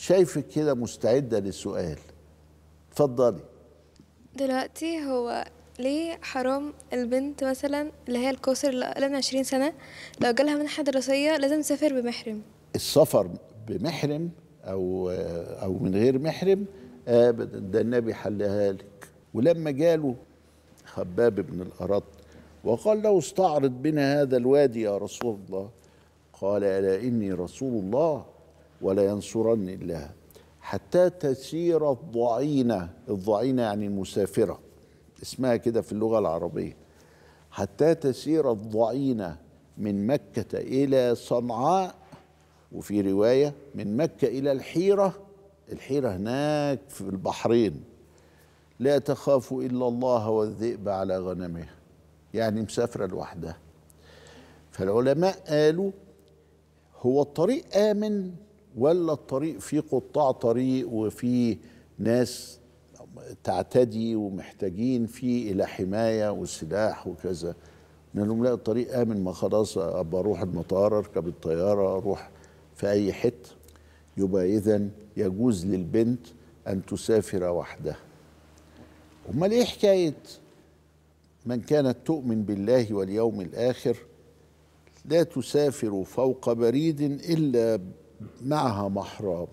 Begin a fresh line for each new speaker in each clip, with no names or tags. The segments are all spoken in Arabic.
شايفك كده مستعده للسؤال اتفضلي دلوقتي هو ليه حرام البنت مثلا اللي هي الكوثر اللي اقل من 20 سنه لو جالها منحه دراسيه لازم تسافر بمحرم السفر بمحرم او او من غير محرم ابدا ده النبي حلها لك ولما جاله خباب بن الارط وقال له استعرض بنا هذا الوادي يا رسول الله قال الا اني رسول الله ولا ينصرني الله حتى تسير الضعينة الضعينة يعني المسافرة اسمها كده في اللغة العربية حتى تسير الضعينة من مكة إلى صنعاء وفي رواية من مكة إلى الحيرة الحيرة هناك في البحرين لا تخاف إلا الله والذئب على غنمه يعني مسافرة لوحدها فالعلماء قالوا هو الطريق آمن ولا الطريق فيه قطاع طريق وفيه ناس تعتدي ومحتاجين فيه الى حمايه وسلاح وكذا نقول لهم لا الطريق امن ما خلاص ابقى اروح المطار اركب الطياره اروح في اي حته يبقى اذا يجوز للبنت ان تسافر وحدها امال ايه حكايه من كانت تؤمن بالله واليوم الاخر لا تسافر فوق بريد الا معها محرم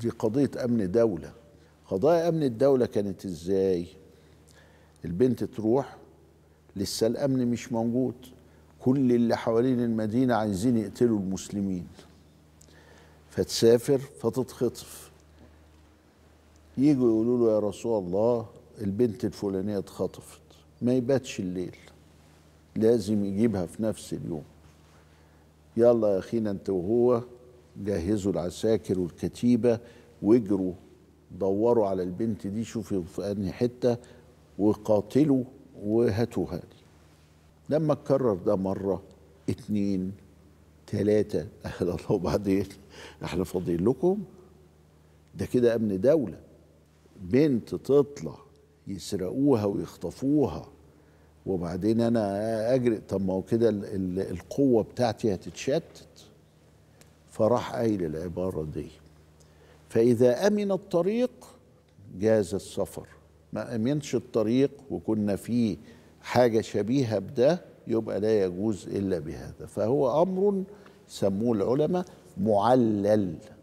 دي قضية أمن دولة قضايا أمن الدولة كانت إزاي البنت تروح لسه الأمن مش موجود كل اللي حوالين المدينة عايزين يقتلوا المسلمين فتسافر فتتخطف يجوا يقولوا له يا رسول الله البنت الفلانية اتخطفت ما يباتش الليل لازم يجيبها في نفس اليوم يلا يا أخينا أنت وهو جهزوا العساكر والكتيبه واجروا دوروا على البنت دي شوفوا في انهي حته وقاتلوا وهاتوها لي لما اتكرر ده مره اتنين تلاتة قال الله وبعدين احنا فاضيين لكم ده كده امن دولة بنت تطلع يسرقوها ويخطفوها وبعدين انا اجري طب ما هو كده القوة بتاعتي هتتشتت فراح قايل العبارة دي فإذا أمن الطريق جاز السفر ما أمنش الطريق وكنا فيه حاجة شبيهة بده يبقى لا يجوز إلا بهذا فهو أمر سموه العلماء معلل